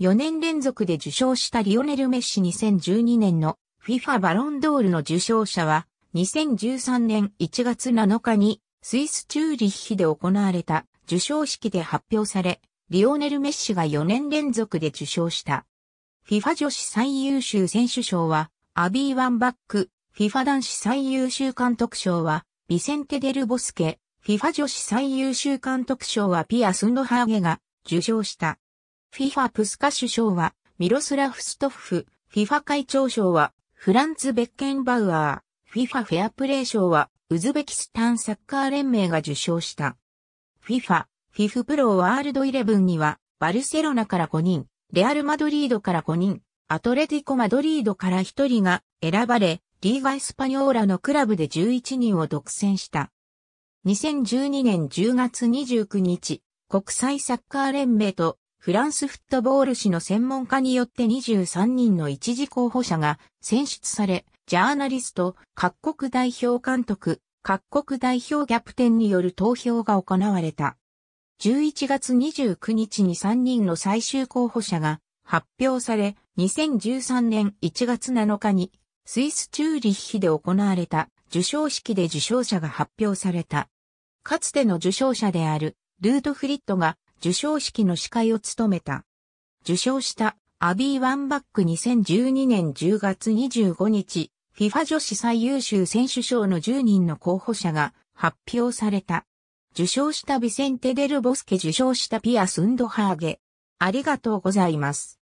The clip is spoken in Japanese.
4年連続で受賞したリオネル・メッシ2012年の FIFA バロンドールの受賞者は2013年1月7日にスイス・チューリッヒで行われた受賞式で発表され、リオネル・メッシが4年連続で受賞した。FIFA 女子最優秀選手賞はアビー・ワンバック、FIFA 男子最優秀監督賞はビセンテ・デル・ボスケ、FIFA 女子最優秀監督賞はピアスンドハーゲが受賞した。FIFA プスカ首相は、ミロスラフ・ストフフ、FIFA 会長賞は、フランツ・ベッケンバウアー、FIFA フェアプレー賞は、ウズベキスタンサッカー連盟が受賞した。FIFA、FIFA プロワールドイレブンには、バルセロナから5人、レアル・マドリードから5人、アトレティコ・マドリードから1人が選ばれ、リーガ・エスパニョーラのクラブで11人を独占した。2012年10月29日、国際サッカー連盟とフランスフットボール誌の専門家によって23人の一時候補者が選出され、ジャーナリスト、各国代表監督、各国代表キャプテンによる投票が行われた。11月29日に3人の最終候補者が発表され、2013年1月7日にスイスチューリッヒで行われた受賞式で受賞者が発表された。かつての受賞者であるルートフリットが受賞式の司会を務めた。受賞したアビー・ワンバック2012年10月25日、FIFA 女子最優秀選手賞の10人の候補者が発表された。受賞したビセンテ・デル・ボスケ受賞したピアス・ンドハーゲ。ありがとうございます。